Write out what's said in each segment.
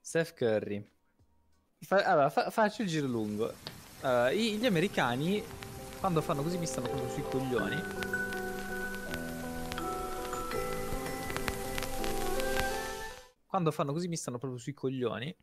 Steph Curry. Fa- allora, fa- faccio il giro lungo. Allora, eh, gli americani, quando fanno così, mi stanno proprio sui coglioni. Quando fanno così, mi stanno proprio sui coglioni.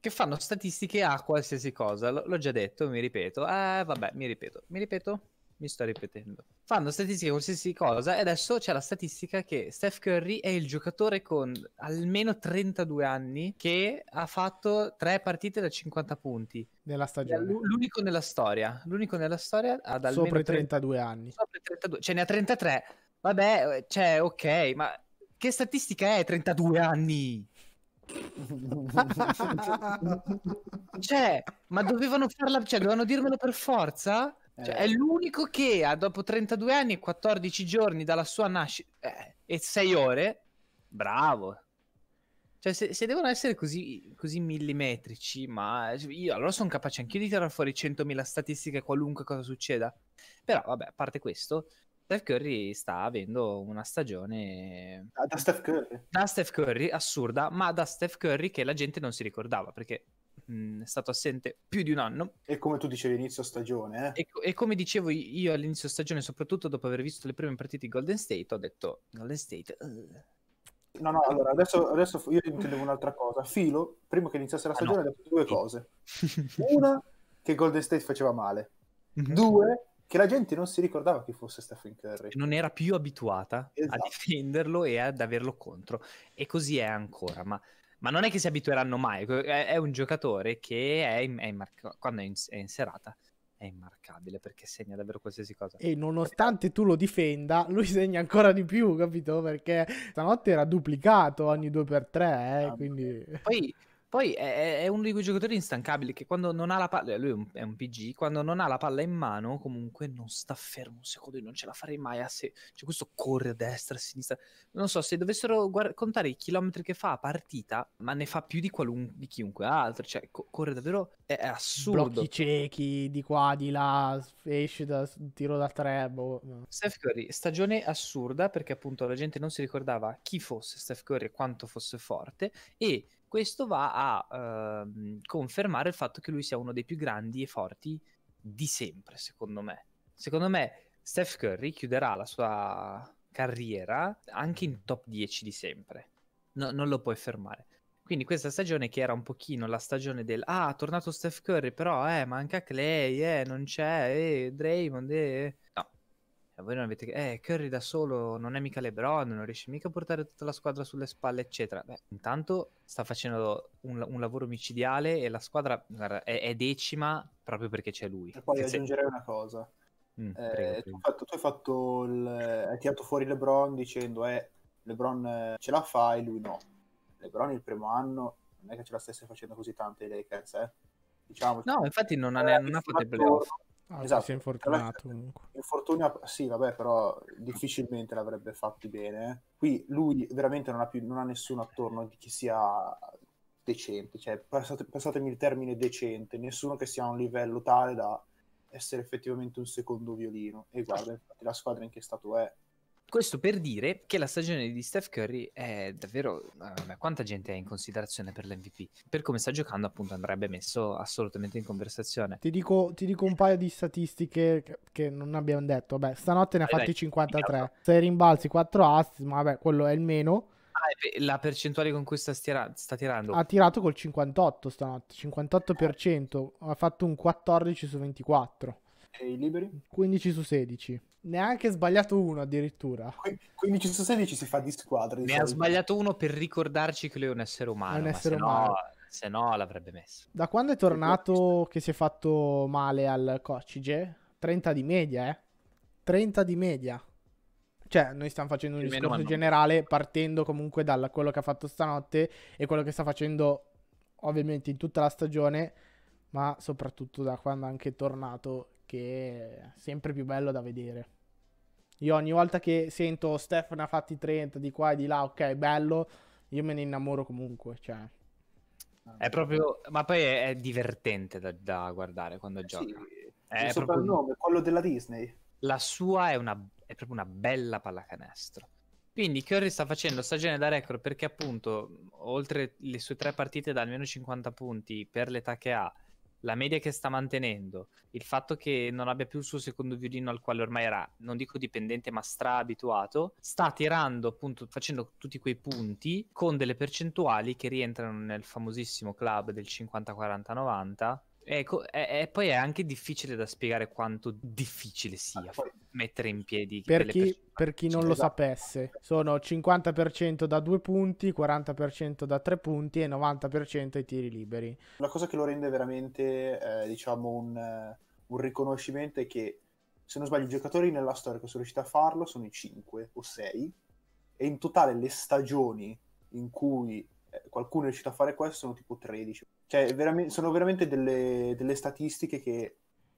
Che fanno statistiche a qualsiasi cosa. L- l'ho già detto, mi ripeto. Ah, vabbè, mi ripeto. Mi ripeto mi sto ripetendo. Fanno statistiche qualsiasi cosa e adesso c'è la statistica che Steph Curry è il giocatore con almeno 32 anni che ha fatto 3 partite da 50 punti. Nella stagione. L'unico nella storia. L'unico nella storia ad almeno... Sopra i 32 30... anni. Sopra i 32, cioè ne ha 33. Vabbè, cioè, ok, ma che statistica è 32 anni? cioè, ma dovevano farla, cioè, dovevano dirmelo per forza? Eh. Cioè, è l'unico che ha, dopo 32 anni e 14 giorni dalla sua nascita eh, e 6 ah. ore, bravo. Cioè, se, se devono essere così, così, millimetrici, ma io allora sono capace anch'io di tirare fuori 100.000 statistiche qualunque cosa succeda. Però, vabbè, a parte questo, Steph Curry sta avendo una stagione... Ah, da Steph Curry? Da Steph Curry, assurda, ma da Steph Curry che la gente non si ricordava, perché mh, è stato assente più di un anno. E come tu dicevi all'inizio stagione. Eh? E, e, come dicevo io all'inizio stagione, soprattutto dopo aver visto le prime partite di Golden State, ho detto Golden State... Uh. No, no, allora adesso, adesso io intendevo un'altra cosa. Filo, prima che iniziasse la ah, stagione, ah, no. ha detto due cose. Una, che Golden State faceva male. Mhm. Due, che la gente non si ricordava chi fosse Stephen Curry. Non era più abituata esatto. a difenderlo e ad averlo contro. E così è ancora, ma ma non è che si abitueranno mai. È, è un giocatore che è, è in marca- quando è in, è in, serata è immarcabile perché segna davvero qualsiasi cosa. E nonostante tu lo difenda, lui segna ancora di più, capito? Perché stanotte era duplicato ogni 2x3, eh, ah, quindi... Poi poi è, è, uno di quei giocatori instancabili che quando non ha la palla, lui è un PG, quando non ha la palla in mano comunque non sta fermo un secondo, non ce la farei mai. A se... Cioè questo corre a destra, a sinistra. Non so, se dovessero guard- contare i chilometri che fa a partita, ma ne fa più di, qualun- di chiunque altro, cioè co- corre davvero, è, è, assurdo. Blocchi ciechi, di qua, di là, esce da tiro da tre. Boh. Steph Curry, stagione assurda perché appunto la gente non si ricordava chi fosse Steph Curry e quanto fosse forte e questo va a ehm, confermare il fatto che lui sia uno dei più grandi e forti di sempre, secondo me. Secondo me Steph Curry chiuderà la sua carriera anche in top 10 di sempre. No, non lo puoi fermare. Quindi questa stagione che era un pochino la stagione del ah, è tornato Steph Curry, però eh, manca Clay, eh, non c'è, eh, Draymond, eh. eh". No, cioè, voi non avete... Eh, Curry da solo non è mica Lebron, non riesce mica a portare tutta la squadra sulle spalle, eccetera. Beh, intanto sta facendo un, un lavoro micidiale e la squadra guarda, è, è, decima proprio perché c'è lui. E poi aggiungerei una cosa. Mm, eh, prego, prego. Tu, hai fatto, tu hai fatto il... hai tirato fuori Lebron dicendo eh, Lebron eh, ce la fa e lui no. Lebron il primo anno non è che ce la stesse facendo così tanto i Lakers, eh. Diciamo, no, infatti non, eh, non ha fatto i playoff. Ah, esatto. Si è infortunato comunque. Infortunio, sì, vabbè, però difficilmente l'avrebbe fatti bene. Eh. Qui lui veramente non ha, più, non ha nessuno attorno di chi sia decente, cioè passate, passatemi il termine decente, nessuno che sia a un livello tale da essere effettivamente un secondo violino. E guarda, infatti, la squadra in che stato è questo per dire che la stagione di Steph Curry è davvero... Vabbè, eh, quanta gente è in considerazione per l'MVP? Per come sta giocando appunto andrebbe messo assolutamente in conversazione. Ti dico, ti dico un paio di statistiche che, non abbiamo detto. Vabbè, stanotte ne ha fatti 53. 6 rimbalzi, 4 assi, ma vabbè, quello è il meno. Ah, la percentuale con cui sta, stira- sta, tirando ha tirato col 58 stanotte 58% ah. ha fatto un 14 su 24 i liberi? 15 su 16. Neanche sbagliato uno addirittura. 15 su 16 si fa di squadra. Di ne solito. ha sbagliato uno per ricordarci che lui è un essere umano. È un essere se umano. No, se no l'avrebbe messo. Da quando è tornato che si è fatto male al Coccige? 30 di media, eh? 30 di media. Cioè, noi stiamo facendo un discorso generale partendo comunque da quello che ha fatto stanotte e quello che sta facendo ovviamente in tutta la stagione, ma soprattutto da quando è anche tornato che è sempre più bello da vedere. Io ogni volta che sento Stefano ha fatti 30 di qua e di là, ok, bello, io me ne innamoro comunque, cioè. È proprio, ma poi è, è divertente da, da, guardare quando eh gioca. Sì, è il soprannome, quello della Disney. La sua è, una, è proprio una bella pallacanestro. Quindi Curry sta facendo stagione da record perché appunto oltre le sue tre partite da almeno 50 punti per l'età che ha la media che sta mantenendo, il fatto che non abbia più il suo secondo violino al quale ormai era, non dico dipendente, ma straabituato, sta tirando appunto, facendo tutti quei punti con delle percentuali che rientrano nel famosissimo club del 50-40-90 Ecco, e poi è anche difficile da spiegare quanto difficile ah, sia ah, mettere in piedi. Per chi, per chi non lo esatto. sapesse, sono 50% da due punti, 40% da tre punti e 90% ai tiri liberi. La cosa che lo rende veramente, eh, diciamo, un, eh, un, riconoscimento è che, se non sbaglio, i giocatori nella storia che sono riusciti a farlo sono i 5 o 6 e in totale le stagioni in cui eh, qualcuno è riuscito a fare questo sono tipo 13 cioè, veramente, sono veramente delle, delle, statistiche che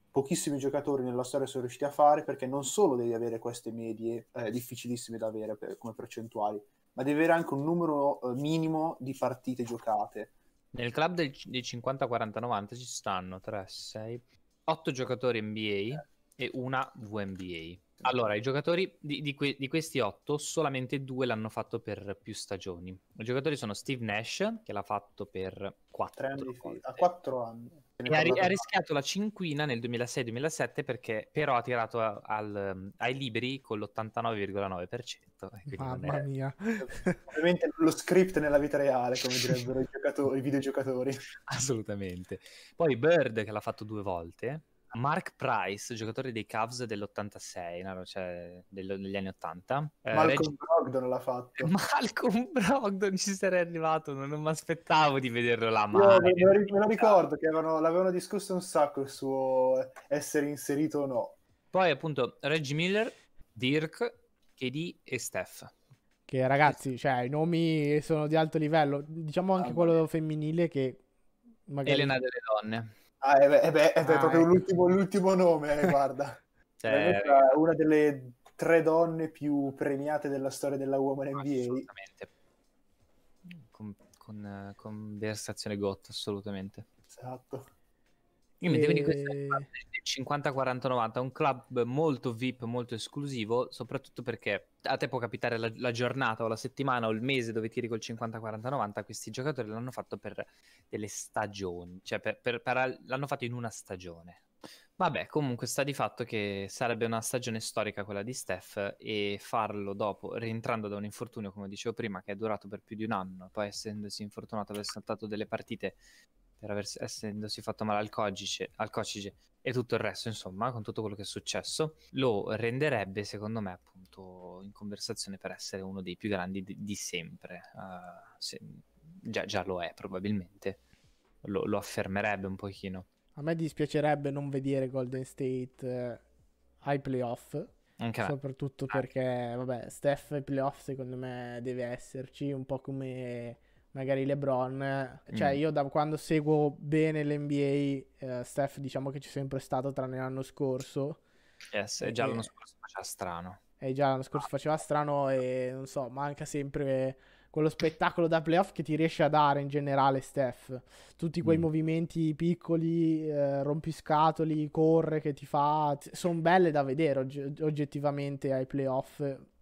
pochissimi giocatori nella storia sono riusciti a fare perché non solo devi avere queste medie eh, difficilissime da avere per, come percentuali, ma devi avere anche un numero eh, minimo di partite giocate. Nel club del, di 50-40-90 ci stanno 3, 6, 8 giocatori NBA eh. e una WNBA. Allora, i giocatori di, di, que- di questi otto, solamente due l'hanno fatto per più stagioni. I giocatori sono Steve Nash, che l'ha fatto per quattro anni. A quattro anni. E ha, ha, rischiato la cinquina nel 2006-2007 perché però ha tirato al, ai liberi con l'89,9%. Mamma è... mia. Ovviamente lo script nella vita reale, come direbbero i, i videogiocatori. Assolutamente. Poi Bird che l'ha fatto due volte Mark Price, giocatore dei Cavs dell'86, no? cioè degli anni 80. Eh, Malcolm eh, Reg... Brogdon l'ha fatto. Malcolm Brogdon ci sarei arrivato, non, non mi aspettavo di vederlo là. Ma... me, me lo ricordo che avevano, l'avevano discusso un sacco il suo essere inserito o no. Poi appunto Reggie Miller, Dirk, KD e Steph. Che ragazzi, cioè i nomi sono di alto livello, diciamo anche ah, quello femminile che magari... Elena delle donne. Ah, eh eh beh, eh beh ah, proprio ecco. l'ultimo, l'ultimo, nome, eh, guarda. cioè... Eh. Una delle tre donne più premiate della storia della Woman NBA. Assolutamente. Con, con uh, conversazione GOT, assolutamente. Esatto. Io mi e... di questo 50-40-90, un club molto VIP, molto esclusivo, soprattutto perché a te può capitare la, la giornata o la settimana o il mese dove tiri col 50-40-90, questi giocatori l'hanno fatto per delle stagioni, cioè per, per, per, l'hanno fatto in una stagione. Vabbè, comunque sta di fatto che sarebbe una stagione storica quella di Steph e farlo dopo, rientrando da un infortunio, come dicevo prima, che è durato per più di un anno, poi essendosi infortunato aver saltato delle partite per aver, essendosi fatto male al codice, al codice e tutto il resto, insomma, con tutto quello che è successo, lo renderebbe, secondo me, appunto, in conversazione per essere uno dei più grandi di, di sempre. Uh, se, già, già, lo è, probabilmente. Lo, lo, affermerebbe un pochino. A me dispiacerebbe non vedere Golden State eh, ai playoff. Anche soprattutto me. Ah. perché, vabbè, Steph ai playoff secondo me deve esserci, un po' come magari LeBron. Eh, cioè, mm. io da quando seguo bene l'NBA, eh, Steph diciamo che c'è sempre stato, tranne l'anno scorso. Yes, e già eh, l'anno scorso faceva strano. E eh, già l'anno scorso faceva strano e non so, manca sempre quello spettacolo da playoff che ti riesce a dare in generale Steph. Tutti quei mm. movimenti piccoli, eh, rompiscatoli, corre che ti fa... Sono belle da vedere og- oggettivamente ai playoff,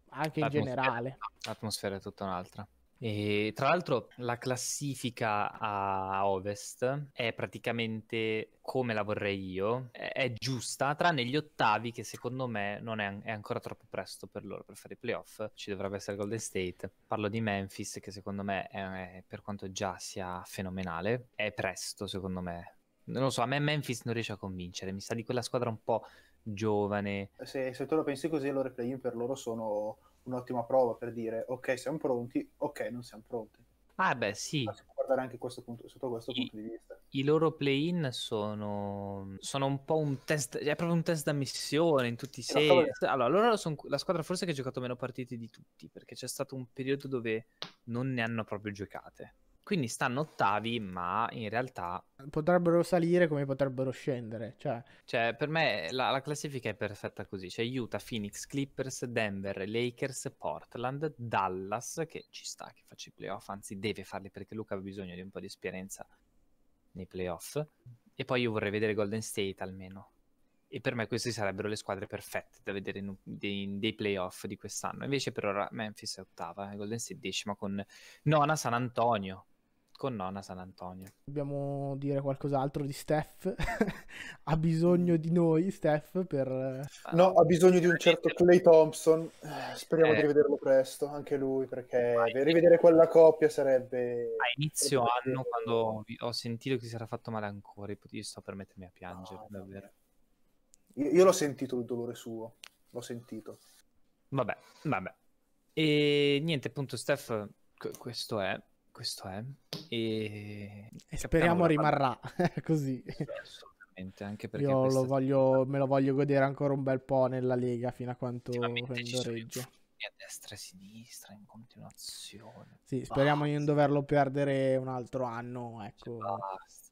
anche in generale. L'atmosfera è tutta un'altra. E, tra l'altro la classifica a ovest è praticamente come la vorrei io, è, è giusta, tranne gli ottavi che secondo me non è, è, ancora troppo presto per loro per fare i playoff, ci dovrebbe essere Golden State, parlo di Memphis che secondo me è, è, per quanto già sia fenomenale, è presto secondo me, non lo so, a me Memphis non riesce a convincere, mi sa di quella squadra un po' giovane. Se, se tu lo pensi così, allora i play-in per loro sono un'ottima prova per dire ok siamo pronti, ok non siamo pronti. Ah beh sì. Si può guardare anche questo punto, sotto questo I, punto di vista. I loro play-in sono, sono, un po' un test, è proprio un test da missione in tutti i sensi. Allora, loro sono la squadra forse che ha giocato meno partite di tutti, perché c'è stato un periodo dove non ne hanno proprio giocate quindi stanno ottavi, ma in realtà... Potrebbero salire come potrebbero scendere. Cioè, cioè per me la, la, classifica è perfetta così. C'è cioè Utah, Phoenix, Clippers, Denver, Lakers, Portland, Dallas, che ci sta che faccia i playoff, anzi deve farli perché Luca ha bisogno di un po' di esperienza nei playoff. E poi io vorrei vedere Golden State almeno. E per me queste sarebbero le squadre perfette da vedere in, in, dei playoff di quest'anno. Invece per ora Memphis è ottava, eh, Golden State decima con nona San Antonio con nonna San Antonio. Dobbiamo dire qualcos'altro di Steph. ha bisogno di noi, Steph, per... No, ha bisogno di un certo Clay Thompson. Eh, speriamo eh... di rivederlo presto, anche lui, perché Vai. rivedere quella coppia sarebbe... A inizio sarebbe... anno, quando ho sentito che si era fatto male ancora, io sto per mettermi a piangere, no, davvero. Io, io l'ho sentito il dolore suo, l'ho sentito. Vabbè, vabbè. E niente, appunto, Steph, questo è... Questo è e, e speriamo rimarrà così. Assolutamente, anche perché Io lo voglio, me lo voglio godere ancora un bel po' nella Lega fino a quanto doreggio. A destra e a sinistra in continuazione. Sì, speriamo di non doverlo perdere un altro anno. Ecco. Basta